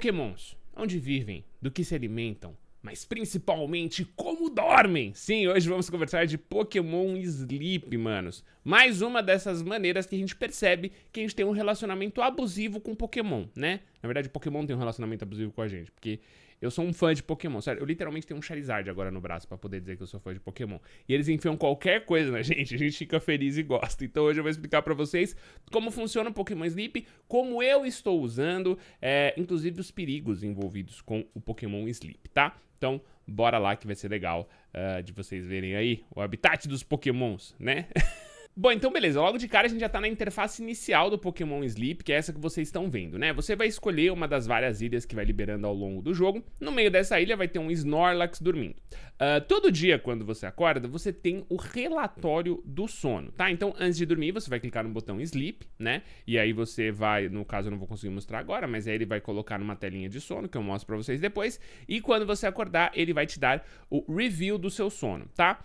Pokémons, onde vivem, do que se alimentam, mas principalmente como dormem. Sim, hoje vamos conversar de Pokémon Sleep, manos. Mais uma dessas maneiras que a gente percebe que a gente tem um relacionamento abusivo com Pokémon, né? Na verdade, Pokémon tem um relacionamento abusivo com a gente, porque eu sou um fã de Pokémon, sério. Eu literalmente tenho um Charizard agora no braço para poder dizer que eu sou fã de Pokémon. E eles enfiam qualquer coisa na gente, a gente fica feliz e gosta. Então hoje eu vou explicar para vocês como funciona o Pokémon Sleep, como eu estou usando, é, inclusive os perigos envolvidos com o Pokémon Sleep, tá? Então, bora lá que vai ser legal uh, de vocês verem aí o habitat dos Pokémons, né? Bom, então beleza, logo de cara a gente já tá na interface inicial do Pokémon Sleep, que é essa que vocês estão vendo, né? Você vai escolher uma das várias ilhas que vai liberando ao longo do jogo. No meio dessa ilha vai ter um Snorlax dormindo. Uh, todo dia, quando você acorda, você tem o relatório do sono, tá? Então, antes de dormir, você vai clicar no botão Sleep, né? E aí você vai, no caso eu não vou conseguir mostrar agora, mas aí ele vai colocar numa telinha de sono, que eu mostro pra vocês depois. E quando você acordar, ele vai te dar o review do seu sono, tá?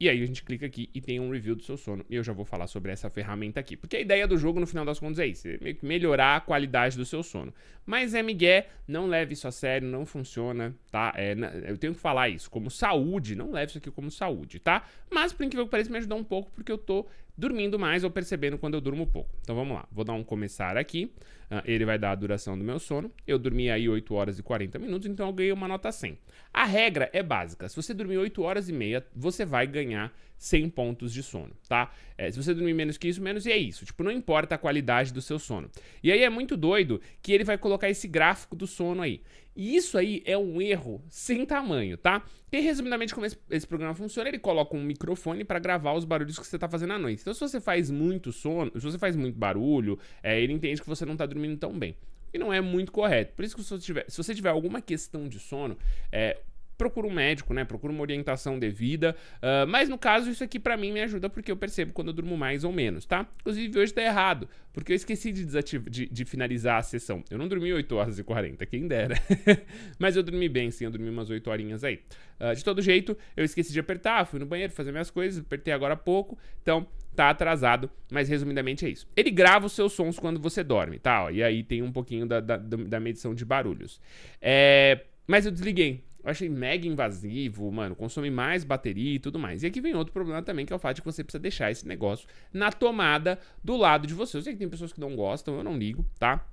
E aí a gente clica aqui e tem um review do seu sono. E eu já vou falar sobre essa ferramenta aqui. Porque a ideia do jogo, no final das contas, é isso. É melhorar a qualidade do seu sono. Mas, é Miguel, não leve isso a sério, não funciona, tá? É, eu tenho que falar isso como saúde, não leve isso aqui como saúde, tá? Mas, por incrível que pareça, me ajudou um pouco porque eu tô dormindo mais ou percebendo quando eu durmo pouco. Então, vamos lá. Vou dar um começar aqui. Ah, ele vai dar a duração do meu sono. Eu dormi aí 8 horas e 40 minutos, então eu ganhei uma nota 100. A regra é básica. Se você dormir 8 horas e meia, você vai ganhar 100 pontos de sono, tá? É, se você dormir menos que isso, menos, e é isso. Tipo, não importa a qualidade do seu sono. E aí é muito doido que ele vai colocar esse gráfico do sono aí. E isso aí é um erro sem tamanho, tá? E resumidamente, como esse, esse programa funciona, ele coloca um microfone para gravar os barulhos que você tá fazendo à noite. Então, se você faz muito sono, se você faz muito barulho, é, ele entende que você não tá dormindo dormindo tão bem. E não é muito correto. Por isso que se você tiver, se você tiver alguma questão de sono, é, procura um médico, né? Procura uma orientação devida. Uh, ah, mas no caso, isso aqui para mim me ajuda porque eu percebo quando eu durmo mais ou menos, tá? Inclusive hoje tá errado, porque eu esqueci de, de, de finalizar a sessão. Eu não dormi 8 horas e 40, quem dera. mas eu dormi bem, sim, eu dormi umas 8 horinhas aí. Uh, de todo jeito, eu esqueci de apertar, fui no banheiro fazer minhas coisas, apertei agora há pouco, então tá atrasado, mas resumidamente é isso. Ele grava os seus sons quando você dorme, tá? Ó, e aí tem um pouquinho da, da, da medição de barulhos. É, mas eu desliguei, eu achei mega invasivo, mano, consome mais bateria e tudo mais. E aqui vem outro problema também, que é o fato de que você precisa deixar esse negócio na tomada do lado de você. Eu sei que tem pessoas que não gostam, eu não ligo, tá?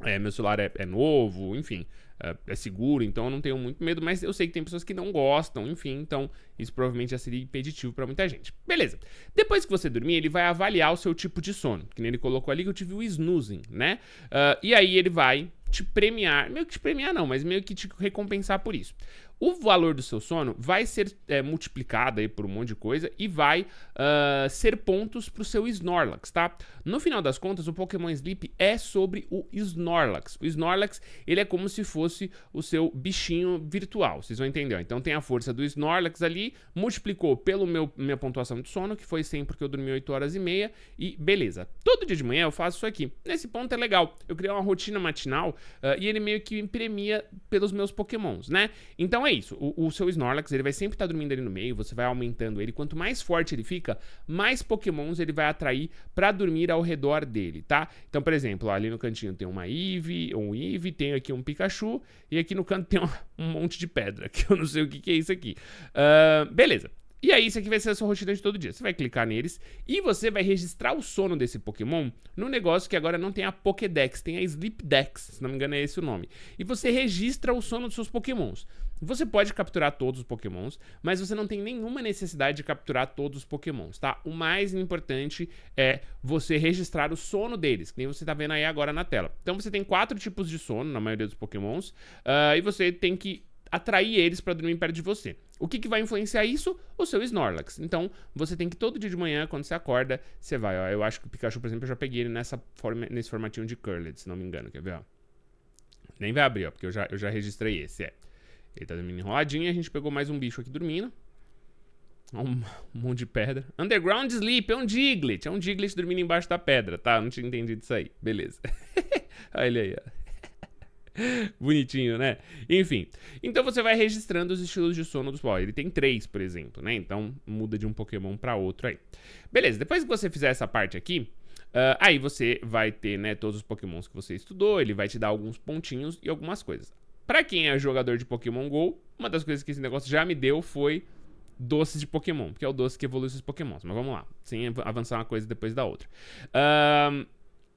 É, meu celular é, é novo, enfim, é, é, seguro, então eu não tenho muito medo, mas eu sei que tem pessoas que não gostam, enfim, então isso provavelmente já seria impeditivo para muita gente. Beleza. Depois que você dormir, ele vai avaliar o seu tipo de sono, que nem ele colocou ali que eu tive o snoozing, né? Uh, e aí ele vai te premiar, meio que te premiar não, mas meio que te recompensar por isso o valor do seu sono vai ser é, multiplicado aí por um monte de coisa e vai uh, ser pontos para o seu Snorlax, tá? No final das contas, o Pokémon Sleep é sobre o Snorlax. O Snorlax, ele é como se fosse o seu bichinho virtual, vocês vão entender. Então tem a força do Snorlax ali, multiplicou pelo meu minha pontuação de sono, que foi 100 porque eu dormi 8 horas e meia, e beleza. Todo dia de manhã eu faço isso aqui. Nesse ponto é legal, eu criei uma rotina matinal uh, e ele meio que premia pelos meus Pokémons, né? Então é isso. O, o, seu Snorlax ele vai sempre estar tá dormindo ali no meio, você vai aumentando ele. Quanto mais forte ele fica, mais pokémons ele vai atrair para dormir ao redor dele, tá? Então, por exemplo, ó, ali no cantinho tem uma Eevee, um Eevee, tem aqui um Pikachu, e aqui no canto tem um, um monte de pedra, que eu não sei o que, que é isso aqui. Uh, beleza. E aí, isso aqui vai ser a sua rotina de todo dia. Você vai clicar neles e você vai registrar o sono desse Pokémon num negócio que agora não tem a Pokédex, tem a Sleep Dex, se não me engano é esse o nome. E você registra o sono dos seus Pokémons. Você pode capturar todos os pokémons, mas você não tem nenhuma necessidade de capturar todos os pokémons, tá? O mais importante é você registrar o sono deles, que nem você tá vendo aí agora na tela. Então você tem quatro tipos de sono na maioria dos pokémons, uh, e você tem que atrair eles para dormir perto de você. O que, que vai influenciar isso? O seu Snorlax. Então, você tem que todo dia de manhã, quando você acorda, você vai, ó. Eu acho que o Pikachu, por exemplo, eu já peguei ele nessa forma, nesse formatinho de Curled, se não me engano. Quer ver, ó? Nem vai abrir, ó, porque eu já, eu já registrei esse, é. Ele tá dormindo enroladinho. A gente pegou mais um bicho aqui dormindo. Um, um monte de pedra. Underground Sleep, é um Diglett. É um Diglett dormindo embaixo da pedra, tá? Não tinha entendido isso aí. Beleza. Olha ele aí, ó. Bonitinho, né? Enfim. Então você vai registrando os estilos de sono dos Power. Ele tem três, por exemplo, né? Então muda de um Pokémon para outro aí. Beleza, depois que você fizer essa parte aqui, uh, aí você vai ter, né, todos os Pokémons que você estudou. Ele vai te dar alguns pontinhos e algumas coisas. Para quem é jogador de Pokémon GO, uma das coisas que esse negócio já me deu foi doces de Pokémon, que é o doce que evolui seus Pokémons. Mas vamos lá, sem avançar uma coisa depois da outra. Um,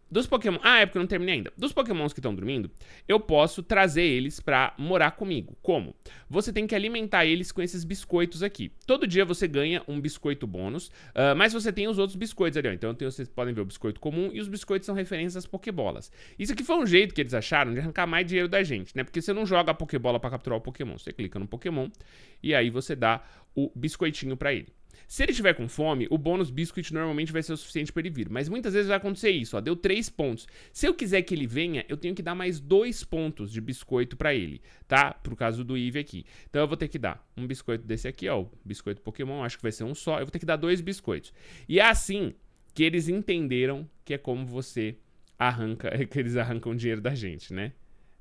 dos Pokémon. Ah, é porque eu não terminei ainda. Dos Pokémons que estão dormindo, eu posso trazer eles pra morar comigo. Como? Você tem que alimentar eles com esses biscoitos aqui. Todo dia você ganha um biscoito bônus, uh, mas você tem os outros biscoitos ali, ó. Então tenho, vocês podem ver o biscoito comum e os biscoitos são referências às Pokébolas. Isso aqui foi um jeito que eles acharam de arrancar mais dinheiro da gente, né? Porque você não joga a Pokébola pra capturar o Pokémon. Você clica no Pokémon e aí você dá o biscoitinho pra ele. Se ele tiver com fome, o bônus biscuit normalmente vai ser o suficiente para ele vir. Mas muitas vezes vai acontecer isso, ó. Deu três pontos. Se eu quiser que ele venha, eu tenho que dar mais dois pontos de biscoito para ele, tá? Por caso do Eve aqui. Então eu vou ter que dar um biscoito desse aqui, ó. O biscoito Pokémon, acho que vai ser um só. Eu vou ter que dar dois biscoitos. E é assim que eles entenderam que é como você arranca, que eles arrancam dinheiro da gente, né?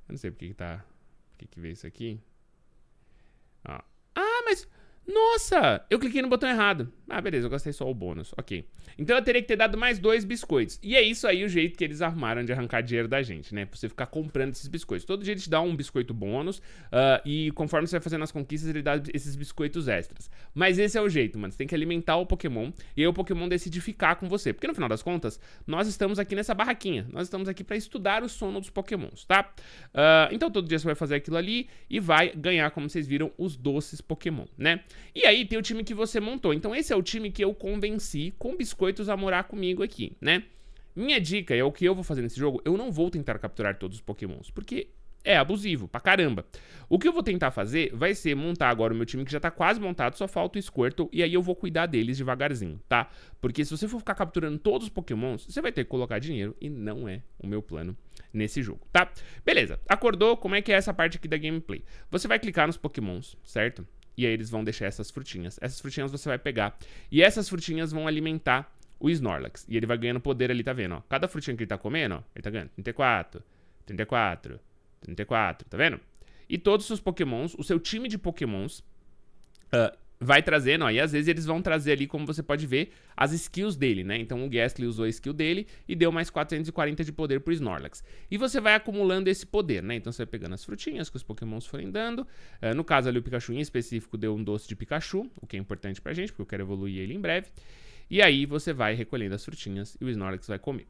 Eu não sei porque que tá... O que que veio isso aqui? Ó. Nossa, eu cliquei no botão errado. Ah, beleza, eu gastei só o bônus. Ok. Então eu teria que ter dado mais dois biscoitos. E é isso aí o jeito que eles arrumaram de arrancar dinheiro da gente, né? Pra você ficar comprando esses biscoitos. Todo dia ele te dá um biscoito bônus. Uh, e conforme você vai fazendo as conquistas, ele dá esses biscoitos extras. Mas esse é o jeito, mano. Você tem que alimentar o Pokémon. E aí o Pokémon decide ficar com você. Porque no final das contas, nós estamos aqui nessa barraquinha. Nós estamos aqui para estudar o sono dos Pokémons, tá? Uh, então todo dia você vai fazer aquilo ali e vai ganhar, como vocês viram, os doces Pokémon, né? E aí tem o time que você montou. Então esse é o time que eu convenci com biscoitos a morar comigo aqui, né? Minha dica é o que eu vou fazer nesse jogo, eu não vou tentar capturar todos os pokémons, porque é abusivo pra caramba. O que eu vou tentar fazer vai ser montar agora o meu time que já tá quase montado, só falta o Squirtle, e aí eu vou cuidar deles devagarzinho, tá? Porque se você for ficar capturando todos os pokémons, você vai ter que colocar dinheiro, e não é o meu plano nesse jogo, tá? Beleza, acordou, como é que é essa parte aqui da gameplay? Você vai clicar nos pokémons, certo? E aí eles vão deixar essas frutinhas. Essas frutinhas você vai pegar. E essas frutinhas vão alimentar o Snorlax. E ele vai ganhando poder ali, tá vendo? Ó. Cada frutinha que ele tá comendo, ó, ele tá ganhando 34, 34, 34, tá vendo? E todos os seus pokémons, o seu time de pokémons, uh, vai trazendo, ó, e às vezes eles vão trazer ali, como você pode ver, as skills dele, né? Então o Gastly usou a skill dele e deu mais 440 de poder pro Snorlax. E você vai acumulando esse poder, né? Então você vai pegando as frutinhas que os pokémons forem dando. Uh, no caso ali o Pikachu em específico deu um doce de Pikachu, o que é importante pra gente, porque eu quero evoluir ele em breve. E aí você vai recolhendo as frutinhas e o Snorlax vai comer.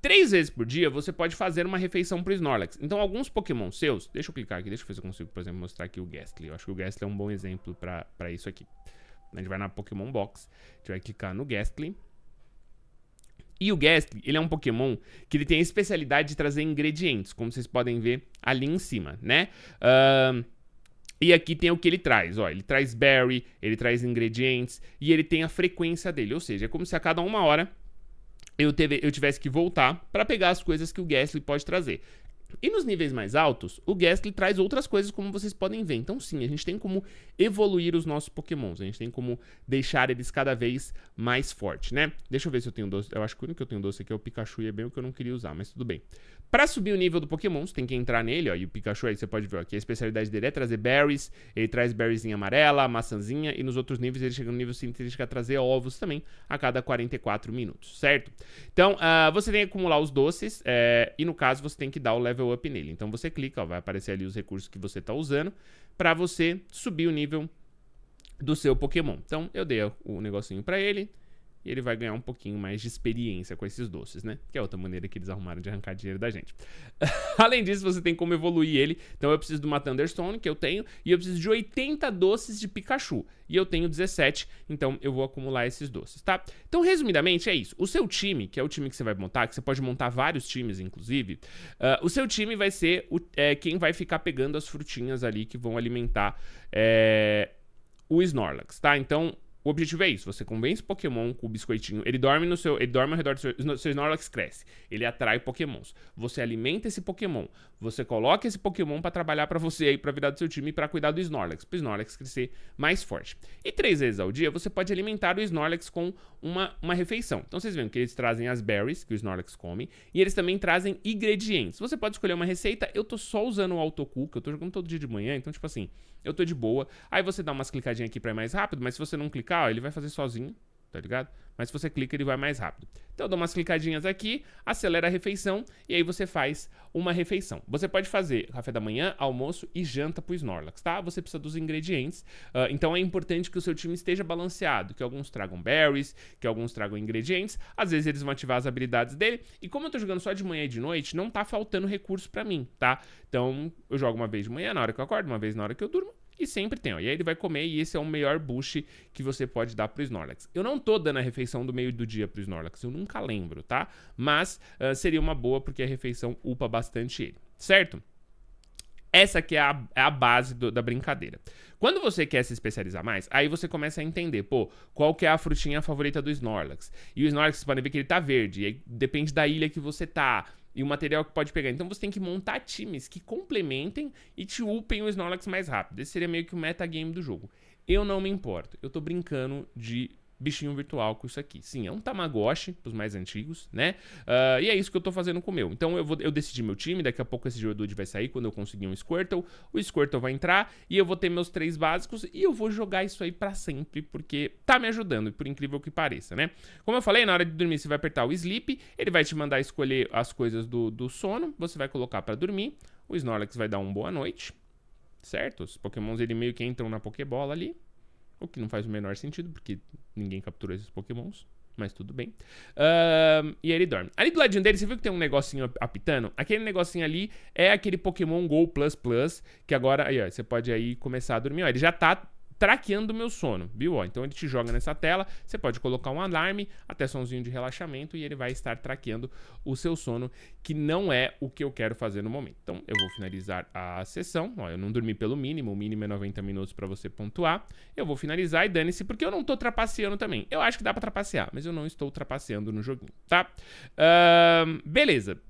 Três vezes por dia você pode fazer uma refeição pro Snorlax. Então alguns Pokémon seus, deixa eu clicar aqui, deixa eu ver se eu consigo, por exemplo, mostrar aqui o Gastly. Eu acho que o Gastly é um bom exemplo para isso aqui. A gente vai na Pokémon Box, a gente vai clicar no Gastly. E o Gastly, ele é um Pokémon que ele tem a especialidade de trazer ingredientes, como vocês podem ver ali em cima, né? Ahn... Uh... E aqui tem o que ele traz, ó, ele traz berry, ele traz ingredientes e ele tem a frequência dele, ou seja, é como se a cada uma hora eu, teve, eu tivesse que voltar para pegar as coisas que o Gastly pode trazer. E nos níveis mais altos, o Gastly traz outras coisas, como vocês podem ver. Então, sim, a gente tem como evoluir os nossos Pokémons. A gente tem como deixar eles cada vez mais fortes, né? Deixa eu ver se eu tenho doce. Eu acho que o único que eu tenho doce aqui é o Pikachu e é bem o que eu não queria usar, mas tudo bem. Pra subir o nível do Pokémon, você tem que entrar nele, ó. E o Pikachu aí você pode ver, ó, que a especialidade dele é trazer berries. Ele traz berries em amarela, maçãzinha. E nos outros níveis ele chega no nível sintético a trazer ovos também a cada 44 minutos, certo? Então, uh, você tem que acumular os doces. É, e no caso, você tem que dar o level up nele. Então você clica, ó, vai aparecer ali os recursos que você tá usando. para você subir o nível do seu Pokémon. Então eu dei o negocinho para ele e ele vai ganhar um pouquinho mais de experiência com esses doces, né? Que é outra maneira que eles arrumaram de arrancar dinheiro da gente. Além disso, você tem como evoluir ele. Então eu preciso de uma Thunderstone, que eu tenho, e eu preciso de 80 doces de Pikachu. E eu tenho 17, então eu vou acumular esses doces, tá? Então, resumidamente, é isso. O seu time, que é o time que você vai montar, que você pode montar vários times, inclusive, uh, o seu time vai ser o, é, quem vai ficar pegando as frutinhas ali que vão alimentar é, o Snorlax, tá? Então, o objetivo é isso, você convence o Pokémon com o biscoitinho, ele dorme no seu, ele dorme ao redor do seu, seu Snorlax cresce, ele atrai Pokémons. Você alimenta esse Pokémon, você coloca esse Pokémon para trabalhar para você aí, para virar do seu time, para cuidar do Snorlax, para o Snorlax crescer mais forte. E três vezes ao dia você pode alimentar o Snorlax com uma, uma refeição. Então vocês veem que eles trazem as berries que o Snorlax come e eles também trazem ingredientes. Você pode escolher uma receita, eu tô só usando o autocook, eu tô jogando todo dia de manhã, então tipo assim, eu tô de boa. Aí você dá umas clicadinhas aqui para ir mais rápido, mas se você não clicar, ó, ele vai fazer sozinho tá ligado? Mas se você clica, ele vai mais rápido. Então eu dou umas clicadinhas aqui, acelera a refeição e aí você faz uma refeição. Você pode fazer café da manhã, almoço e janta pro Snorlax, tá? Você precisa dos ingredientes. Uh, então é importante que o seu time esteja balanceado, que alguns tragam berries, que alguns tragam ingredientes. Às vezes eles vão ativar as habilidades dele. E como eu tô jogando só de manhã e de noite, não tá faltando recurso para mim, tá? Então eu jogo uma vez de manhã, na hora que eu acordo, uma vez na hora que eu durmo e sempre tem, ó. E aí ele vai comer e esse é o melhor boost que você pode dar pro Snorlax. Eu não tô dando a refeição do meio do dia pro Snorlax, eu nunca lembro, tá? Mas uh, seria uma boa porque a refeição upa bastante ele, certo? Essa que é a, é a base do, da brincadeira. Quando você quer se especializar mais, aí você começa a entender, pô, qual que é a frutinha favorita do Snorlax. E o Snorlax, vocês podem ver que ele tá verde, depende da ilha que você tá e o material que pode pegar. Então você tem que montar times que complementem e te upem o Snorlax mais rápido. Esse seria meio que o metagame do jogo. Eu não me importo. Eu tô brincando de bichinho virtual com isso aqui. Sim, é um Tamagotchi pros mais antigos, né? Uh, e é isso que eu tô fazendo com o meu. Então eu, vou, eu decidi meu time, daqui a pouco esse Geodude vai sair quando eu conseguir um Squirtle. O Squirtle vai entrar e eu vou ter meus três básicos e eu vou jogar isso aí pra sempre, porque tá me ajudando, por incrível que pareça, né? Como eu falei, na hora de dormir você vai apertar o Sleep, ele vai te mandar escolher as coisas do, do sono, você vai colocar pra dormir, o Snorlax vai dar um boa noite, certo? Os pokémons ele meio que entram na Pokébola ali, o que não faz o menor sentido, porque ninguém capturou esses pokémons. Mas tudo bem. e aí ele dorme. Ali do ladinho dele, você viu que tem um negocinho apitando? Aquele negocinho ali é aquele Pokémon Go Plus Plus. Que agora, aí, ó, você pode aí começar a dormir. Ó, ele já tá traqueando meu sono, viu? Ó, então ele te joga nessa tela, você pode colocar um alarme, até sonzinho de relaxamento e ele vai estar traqueando o seu sono, que não é o que eu quero fazer no momento. Então eu vou finalizar a sessão, ó, eu não dormi pelo mínimo, o mínimo é 90 minutos para você pontuar. Eu vou finalizar e dane-se, porque eu não tô trapaceando também. Eu acho que dá para trapacear, mas eu não estou trapaceando no joguinho, tá? Uh, beleza.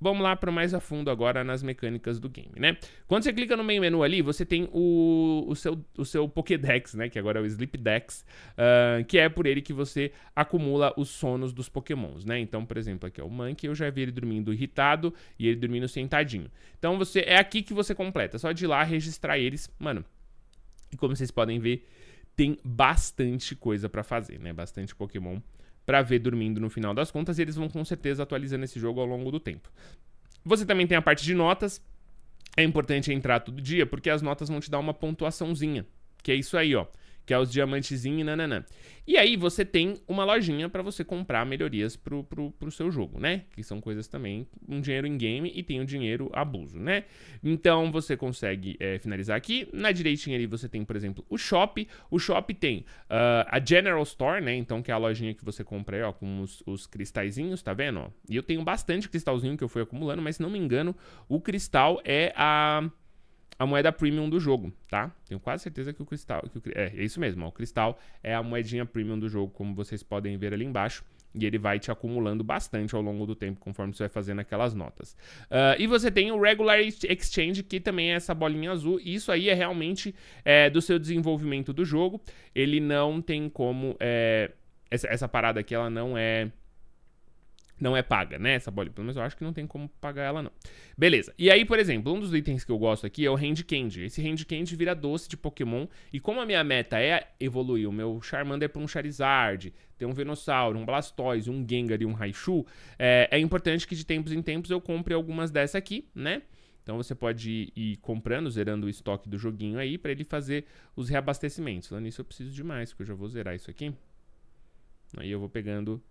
Vamos lá para mais a fundo agora nas mecânicas do game, né? Quando você clica no meio menu ali, você tem o, o, seu, o seu Pokédex, né? Que agora é o Sleep Dex, uh, que é por ele que você acumula os sonos dos Pokémons, né? Então, por exemplo, aqui é o Monkey, eu já vi ele dormindo irritado e ele dormindo sentadinho. Então, você é aqui que você completa, só de lá registrar eles, mano. E como vocês podem ver, tem bastante coisa para fazer, né? Bastante Pokémon para ver dormindo no final das contas, e eles vão com certeza atualizando esse jogo ao longo do tempo. Você também tem a parte de notas. É importante entrar todo dia porque as notas vão te dar uma pontuaçãozinha, que é isso aí, ó que é os diamantezinhos, nananã. E aí você tem uma lojinha para você comprar melhorias pro, pro, pro seu jogo, né? Que são coisas também, um dinheiro em game e tem o um dinheiro abuso, né? Então você consegue é, finalizar aqui. Na direitinha ali você tem, por exemplo, o shop. O shop tem uh, a General Store, né? Então que é a lojinha que você compra aí, ó, com os, os cristalzinhos, tá vendo? Ó? E eu tenho bastante cristalzinho que eu fui acumulando, mas se não me engano, o cristal é a a moeda premium do jogo, tá? Tenho quase certeza que o cristal. Que o, é, é, isso mesmo, ó, o cristal é a moedinha premium do jogo, como vocês podem ver ali embaixo. E ele vai te acumulando bastante ao longo do tempo, conforme você vai fazendo aquelas notas. Uh, e você tem o Regular Exchange, que também é essa bolinha azul. E isso aí é realmente é, do seu desenvolvimento do jogo. Ele não tem como. É, essa, essa parada aqui, ela não é não é paga, né? Essa bolinha, pelo menos eu acho que não tem como pagar ela, não. Beleza. E aí, por exemplo, um dos itens que eu gosto aqui é o Hand Candy. Esse Hand Candy vira doce de Pokémon. E como a minha meta é evoluir o meu Charmander para um Charizard, ter um Venossauro, um Blastoise, um Gengar e um Raichu, é, é importante que de tempos em tempos eu compre algumas dessa aqui, né? Então você pode ir, ir comprando, zerando o estoque do joguinho aí para ele fazer os reabastecimentos. Falando nisso, eu preciso demais, porque eu já vou zerar isso aqui. Aí eu vou pegando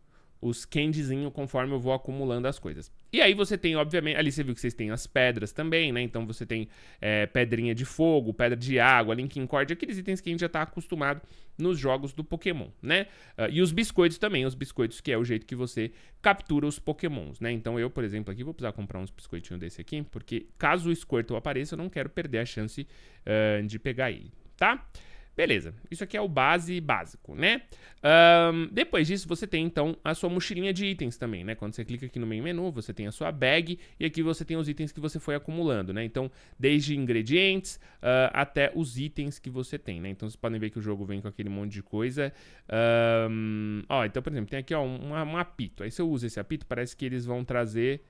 os candyzinho conforme eu vou acumulando as coisas. E aí você tem, obviamente, ali você viu que vocês têm as pedras também, né? Então você tem é, pedrinha de fogo, pedra de água, Linkin Cord, aqueles itens que a gente já tá acostumado nos jogos do Pokémon, né? Uh, e os biscoitos também, os biscoitos que é o jeito que você captura os Pokémons, né? Então eu, por exemplo, aqui vou precisar comprar uns biscoitinhos desse aqui, porque caso o Squirtle apareça, eu não quero perder a chance uh, de pegar ele, tá? Tá? Beleza, isso aqui é o base básico, né? Um, depois disso, você tem então a sua mochilinha de itens também, né? Quando você clica aqui no main menu, você tem a sua bag e aqui você tem os itens que você foi acumulando, né? Então, desde ingredientes uh, até os itens que você tem, né? Então, vocês podem ver que o jogo vem com aquele monte de coisa. Um, ó, então, por exemplo, tem aqui ó, um, um apito. Aí eu uso esse apito, parece que eles vão trazer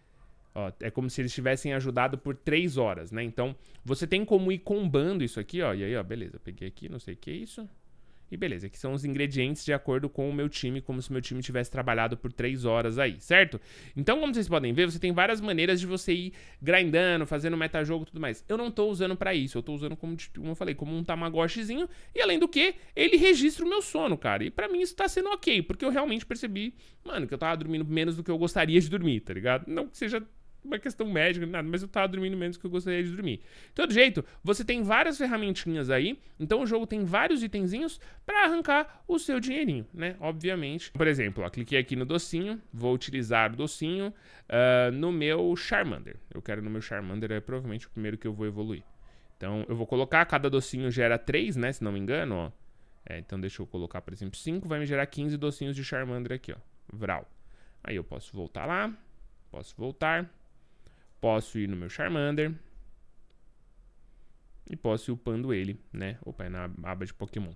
Ó, é como se eles tivessem ajudado por três horas, né? Então, você tem como ir combando isso aqui, ó. E aí, ó, beleza. Peguei aqui, não sei o que é isso. E beleza, Aqui são os ingredientes de acordo com o meu time, como se meu time tivesse trabalhado por 3 horas aí, certo? Então, como vocês podem ver, você tem várias maneiras de você ir grindando, fazendo metajogo e tudo mais. Eu não tô usando para isso, eu tô usando como, como eu falei, como um tamagotchizinho, e além do que, ele registra o meu sono, cara. E para mim isso tá sendo ok, porque eu realmente percebi, mano, que eu tava dormindo menos do que eu gostaria de dormir, tá ligado? Não que seja uma questão médica, nada, mas eu tava dormindo menos do que eu gostaria de dormir. De todo jeito, você tem várias ferramentinhas aí, então o jogo tem vários itenzinhos para arrancar o seu dinheirinho, né? Obviamente. Por exemplo, ó, cliquei aqui no docinho, vou utilizar o docinho uh, no meu Charmander. Eu quero no meu Charmander, é provavelmente o primeiro que eu vou evoluir. Então, eu vou colocar, cada docinho gera 3, né? Se não me engano, ó. É, então, deixa eu colocar, por exemplo, 5, vai me gerar 15 docinhos de Charmander aqui, ó. Vral. Aí eu posso voltar lá, posso voltar Posso ir no meu Charmander. E posso ir upando ele, né? Opa, é na aba de Pokémon.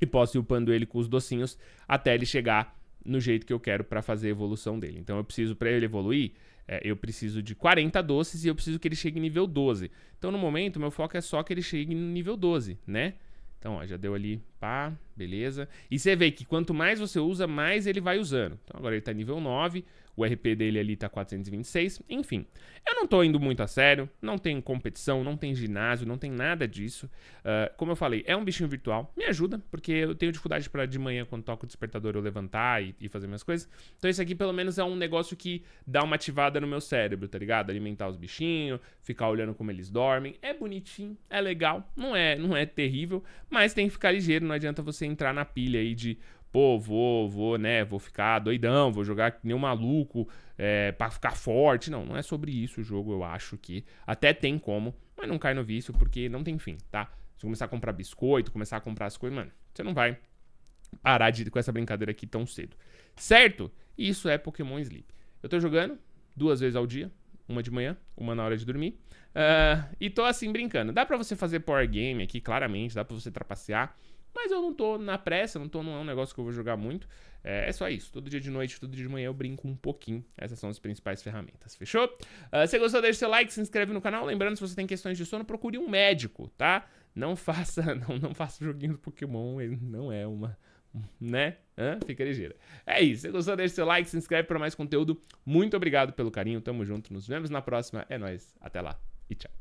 E posso ir upando ele com os docinhos até ele chegar no jeito que eu quero para fazer a evolução dele. Então eu preciso, para ele evoluir, é, eu preciso de 40 doces e eu preciso que ele chegue em nível 12. Então no momento, meu foco é só que ele chegue no nível 12, né? Então, ó, já deu ali, pá, beleza. E você vê que quanto mais você usa, mais ele vai usando. Então agora ele tá nível 9, o RP dele ali tá 426. Enfim, eu não tô indo muito a sério. Não tem competição, não tem ginásio, não tem nada disso. Uh, como eu falei, é um bichinho virtual. Me ajuda, porque eu tenho dificuldade para de manhã, quando toco o despertador, eu levantar e, e fazer minhas coisas. Então isso aqui, pelo menos, é um negócio que dá uma ativada no meu cérebro, tá ligado? Alimentar os bichinhos, ficar olhando como eles dormem. É bonitinho, é legal, não é, não é terrível, mas tem que ficar ligeiro. Não adianta você entrar na pilha aí de pô, vou, vou, né, vou ficar doidão, vou jogar que nem um maluco é, para ficar forte. Não, não é sobre isso o jogo, eu acho que até tem como, mas não cai no vício porque não tem fim, tá? Se começar a comprar biscoito, começar a comprar as coisas, mano, você não vai parar de, com essa brincadeira aqui tão cedo. Certo? Isso é Pokémon Sleep. Eu tô jogando duas vezes ao dia, uma de manhã, uma na hora de dormir. Uh, e tô assim brincando. Dá para você fazer power game aqui, claramente, dá para você trapacear. Mas eu não tô na pressa, não tô, não é um negócio que eu vou jogar muito. É, é, só isso. Todo dia de noite, todo dia de manhã eu brinco um pouquinho. Essas são as principais ferramentas, fechou? Uh, se gostou, deixa seu like, se inscreve no canal. Lembrando, se você tem questões de sono, procure um médico, tá? Não faça, não, não faça joguinho do Pokémon, ele não é uma. Né? Hã? Fica ligeira. É isso. Se gostou, deixa seu like, se inscreve para mais conteúdo. Muito obrigado pelo carinho. Tamo junto. Nos vemos na próxima. É nóis. Até lá e tchau.